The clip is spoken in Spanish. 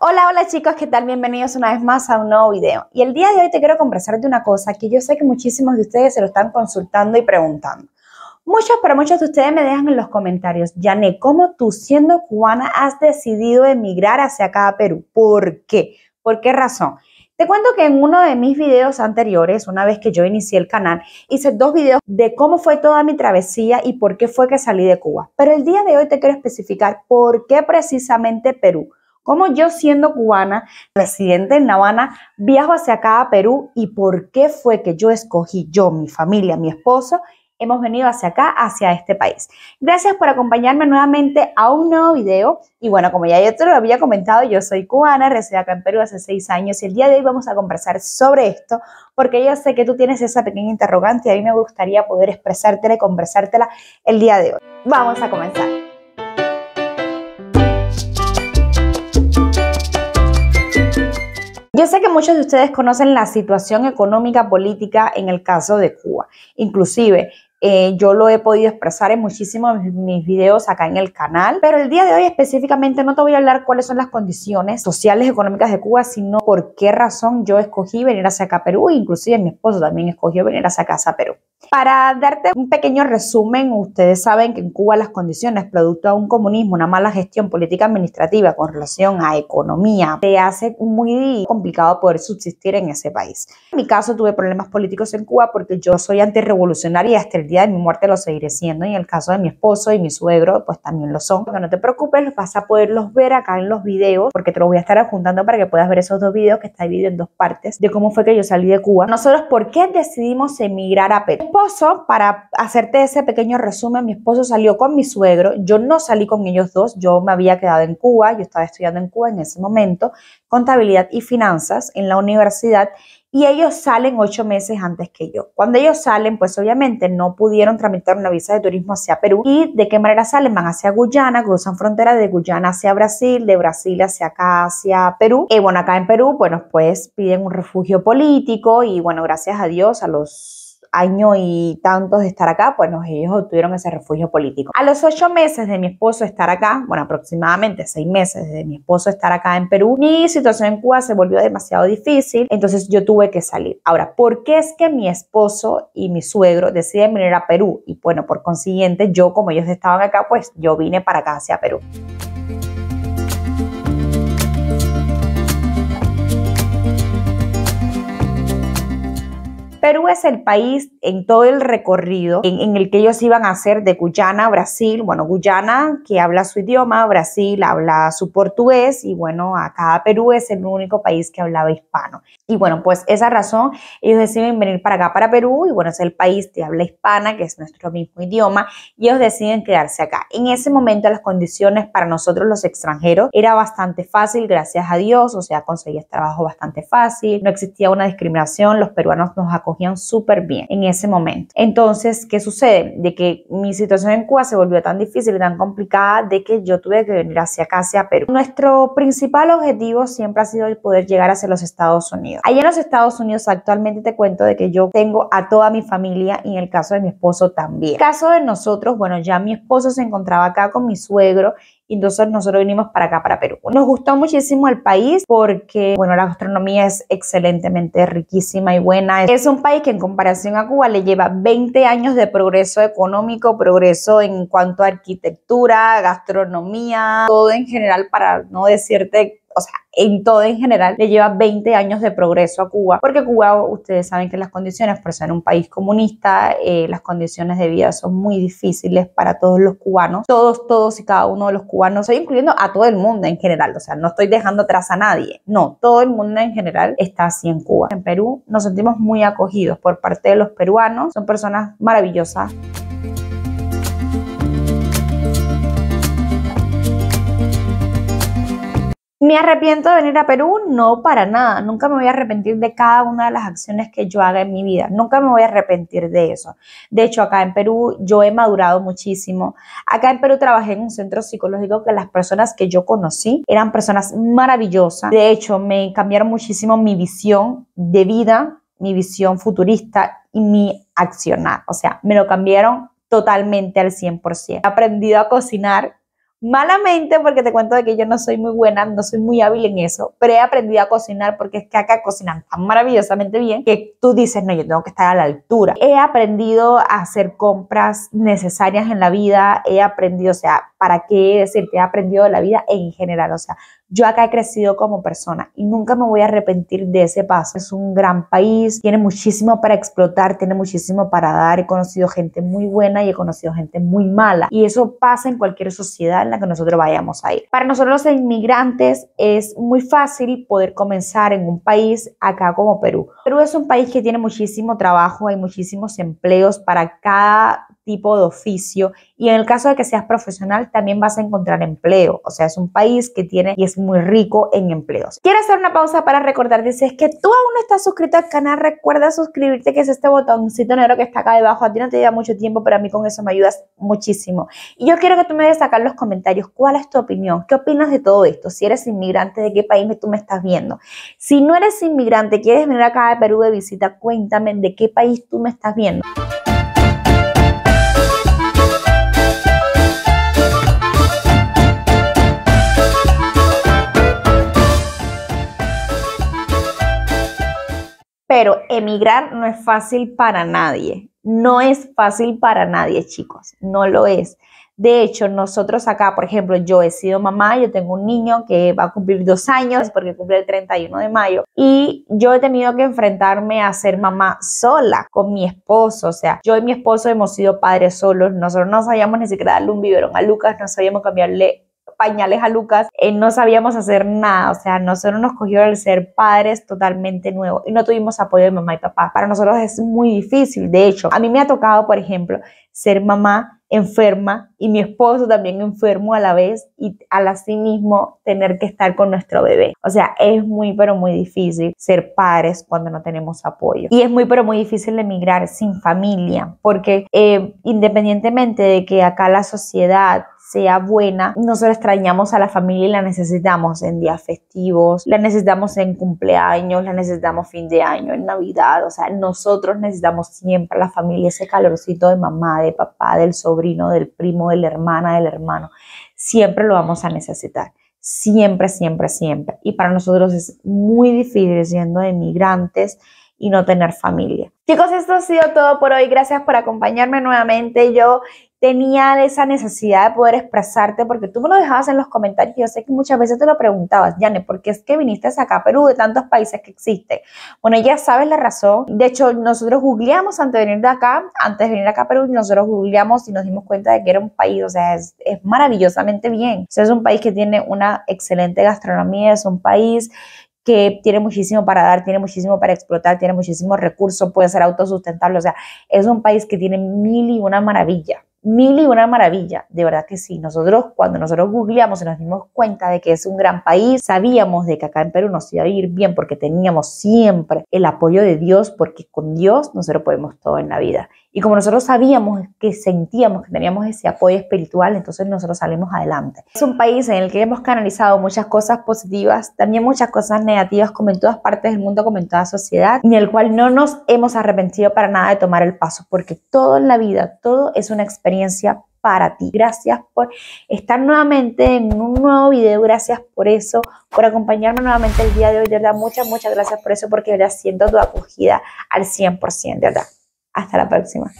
Hola, hola chicos, ¿qué tal? Bienvenidos una vez más a un nuevo video. Y el día de hoy te quiero conversar de una cosa que yo sé que muchísimos de ustedes se lo están consultando y preguntando. Muchos, pero muchos de ustedes me dejan en los comentarios, Yané, ¿cómo tú siendo cubana has decidido emigrar hacia acá a Perú? ¿Por qué? ¿Por qué razón? Te cuento que en uno de mis videos anteriores, una vez que yo inicié el canal, hice dos videos de cómo fue toda mi travesía y por qué fue que salí de Cuba. Pero el día de hoy te quiero especificar por qué precisamente Perú ¿Cómo yo siendo cubana, residente en La Habana, viajo hacia acá a Perú y por qué fue que yo escogí, yo, mi familia, mi esposo, hemos venido hacia acá, hacia este país? Gracias por acompañarme nuevamente a un nuevo video. Y bueno, como ya yo te lo había comentado, yo soy cubana, resido acá en Perú hace seis años y el día de hoy vamos a conversar sobre esto porque yo sé que tú tienes esa pequeña interrogante y a mí me gustaría poder expresártela y conversártela el día de hoy. Vamos a comenzar. Yo sé que muchos de ustedes conocen la situación económica política en el caso de Cuba. Inclusive, eh, yo lo he podido expresar en muchísimos de mis videos acá en el canal, pero el día de hoy específicamente no te voy a hablar cuáles son las condiciones sociales y económicas de Cuba, sino por qué razón yo escogí venir hacia acá a Perú, inclusive mi esposo también escogió venir hacia casa a Perú. Para darte un pequeño resumen, ustedes saben que en Cuba las condiciones producto de un comunismo, una mala gestión política administrativa con relación a economía, te hace muy complicado poder subsistir en ese país. En mi caso tuve problemas políticos en Cuba porque yo soy antirrevolucionaria y hasta el día de mi muerte lo seguiré siendo. Y en el caso de mi esposo y mi suegro, pues también lo son. no te preocupes, vas a poderlos ver acá en los videos porque te los voy a estar adjuntando para que puedas ver esos dos videos que está dividido en dos partes de cómo fue que yo salí de Cuba. Nosotros, ¿por qué decidimos emigrar a Perú? esposo, para hacerte ese pequeño resumen, mi esposo salió con mi suegro, yo no salí con ellos dos, yo me había quedado en Cuba, yo estaba estudiando en Cuba en ese momento, contabilidad y finanzas en la universidad, y ellos salen ocho meses antes que yo. Cuando ellos salen, pues obviamente no pudieron tramitar una visa de turismo hacia Perú. ¿Y de qué manera salen? Van hacia Guyana, cruzan frontera de Guyana hacia Brasil, de Brasil hacia acá, hacia Perú. Y eh, bueno, acá en Perú, bueno, pues piden un refugio político y bueno, gracias a Dios, a los año y tantos de estar acá, pues ellos obtuvieron ese refugio político. A los ocho meses de mi esposo estar acá, bueno, aproximadamente seis meses de mi esposo estar acá en Perú, mi situación en Cuba se volvió demasiado difícil, entonces yo tuve que salir. Ahora, ¿por qué es que mi esposo y mi suegro deciden venir a Perú? Y bueno, por consiguiente, yo como ellos estaban acá, pues yo vine para acá hacia Perú. Perú es el país en todo el recorrido en, el que ellos iban a hacer de Guyana a Brasil. Bueno, Guyana que habla su idioma, Brasil habla su portugués y bueno, acá Perú es el único país que hablaba hispano. Y bueno, pues esa razón ellos deciden venir para acá, para Perú y bueno, es el país que habla hispana, que es nuestro mismo idioma, y ellos deciden quedarse acá. En ese momento las condiciones para nosotros los extranjeros era bastante fácil, gracias a Dios, o sea, conseguías trabajo bastante fácil, no existía una discriminación, los peruanos nos acogían super súper bien en ese momento. Entonces, ¿qué sucede? De que mi situación en Cuba se volvió tan difícil y tan complicada de que yo tuve que venir hacia acá, hacia Perú. Nuestro principal objetivo siempre ha sido el poder llegar hacia los Estados Unidos. Allá en los Estados Unidos actualmente te cuento de que yo tengo a toda mi familia y en el caso de mi esposo también. En el caso de nosotros, bueno, ya mi esposo se encontraba acá con mi suegro entonces nosotros vinimos para acá, para Perú. Nos gustó muchísimo el país porque, bueno, la gastronomía es excelentemente riquísima y buena. Es un país que en comparación a Cuba le lleva 20 años de progreso económico, progreso en cuanto a arquitectura, gastronomía, todo en general, para no decirte o sea, en todo en general, le lleva 20 años de progreso a Cuba, porque Cuba, ustedes saben que las condiciones, por ser un país comunista, eh, las condiciones de vida son muy difíciles para todos los cubanos, todos, todos y cada uno de los cubanos, incluyendo a todo el mundo en general, o sea, no estoy dejando atrás a nadie, no, todo el mundo en general está así en Cuba. En Perú nos sentimos muy acogidos por parte de los peruanos, son personas maravillosas. ¿Me arrepiento de venir a Perú? No, para nada. Nunca me voy a arrepentir de cada una de las acciones que yo haga en mi vida. Nunca me voy a arrepentir de eso. De hecho, acá en Perú yo he madurado muchísimo. Acá en Perú trabajé en un centro psicológico que las personas que yo conocí eran personas maravillosas. De hecho, me cambiaron muchísimo mi visión de vida, mi visión futurista y mi accionar. O sea, me lo cambiaron totalmente al 100%. He aprendido a cocinar malamente porque te cuento de que yo no soy muy buena, no soy muy hábil en eso, pero he aprendido a cocinar porque es que acá cocinan tan maravillosamente bien que tú dices, no, yo tengo que estar a la altura. He aprendido a hacer compras necesarias en la vida, he aprendido, o sea, ¿para qué decirte? He aprendido la vida en general, o sea, yo acá he crecido como persona y nunca me voy a arrepentir de ese paso. Es un gran país, tiene muchísimo para explotar, tiene muchísimo para dar. He conocido gente muy buena y he conocido gente muy mala. Y eso pasa en cualquier sociedad en la que nosotros vayamos a ir. Para nosotros los inmigrantes es muy fácil poder comenzar en un país acá como Perú. Perú es un país que tiene muchísimo trabajo, hay muchísimos empleos para cada tipo de oficio y en el caso de que seas profesional también vas a encontrar empleo. O sea, es un país que tiene y es muy rico en empleos. Quiero hacer una pausa para recordarte, si es que tú aún no estás suscrito al canal, recuerda suscribirte que es este botoncito negro que está acá debajo. A ti no te lleva mucho tiempo, pero a mí con eso me ayudas muchísimo. Y yo quiero que tú me des acá los comentarios cuál es tu opinión, qué opinas de todo esto, si eres inmigrante, de qué país tú me estás viendo. Si no eres inmigrante, quieres venir acá a Perú de visita, cuéntame de qué país tú me estás viendo. pero emigrar no es fácil para nadie. No es fácil para nadie, chicos, no lo es. De hecho, nosotros acá, por ejemplo, yo he sido mamá, yo tengo un niño que va a cumplir dos años porque cumple el 31 de mayo y yo he tenido que enfrentarme a ser mamá sola con mi esposo. O sea, yo y mi esposo hemos sido padres solos, nosotros no sabíamos ni siquiera darle un biberón a Lucas, no sabíamos cambiarle pañales a Lucas, eh, no sabíamos hacer nada, o sea, nosotros nos cogieron el ser padres totalmente nuevo y no tuvimos apoyo de mamá y papá. Para nosotros es muy difícil, de hecho, a mí me ha tocado, por ejemplo, ser mamá enferma y mi esposo también enfermo a la vez y al mismo tener que estar con nuestro bebé. O sea, es muy pero muy difícil ser padres cuando no tenemos apoyo. Y es muy pero muy difícil emigrar sin familia porque eh, independientemente de que acá la sociedad sea buena, nosotros extrañamos a la familia y la necesitamos en días festivos, la necesitamos en cumpleaños, la necesitamos fin de año, en Navidad, o sea, nosotros necesitamos siempre a la familia ese calorcito de mamá, de papá, del sobrino del primo, de la hermana, del hermano. Siempre lo vamos a necesitar. Siempre, siempre, siempre. Y para nosotros es muy difícil siendo emigrantes y no tener familia. Chicos, esto ha sido todo por hoy. Gracias por acompañarme nuevamente. Yo tenía esa necesidad de poder expresarte, porque tú me lo dejabas en los comentarios, yo sé que muchas veces te lo preguntabas, Yane, ¿por qué es que viniste acá a Perú de tantos países que existen? Bueno, ya sabes la razón, de hecho nosotros googleamos antes de venir de acá, antes de venir acá a Perú, nosotros googleamos y nos dimos cuenta de que era un país, o sea, es, es maravillosamente bien, o sea, es un país que tiene una excelente gastronomía, es un país que tiene muchísimo para dar, tiene muchísimo para explotar, tiene muchísimos recursos, puede ser autosustentable, o sea, es un país que tiene mil y una maravilla mil una maravilla, de verdad que sí. Nosotros cuando nosotros googleamos y nos dimos cuenta de que es un gran país, sabíamos de que acá en Perú nos iba a ir bien porque teníamos siempre el apoyo de Dios, porque con Dios nosotros podemos todo en la vida. Y como nosotros sabíamos que sentíamos que teníamos ese apoyo espiritual, entonces nosotros salimos adelante. Es un país en el que hemos canalizado muchas cosas positivas, también muchas cosas negativas, como en todas partes del mundo, como en toda sociedad, en el cual no nos hemos arrepentido para nada de tomar el paso, porque todo en la vida, todo es una experiencia para ti. Gracias por estar nuevamente en un nuevo video. Gracias por eso, por acompañarme nuevamente el día de hoy. De verdad, muchas, muchas gracias por eso, porque de verdad siento tu acogida al 100%, de verdad. Hasta la próxima.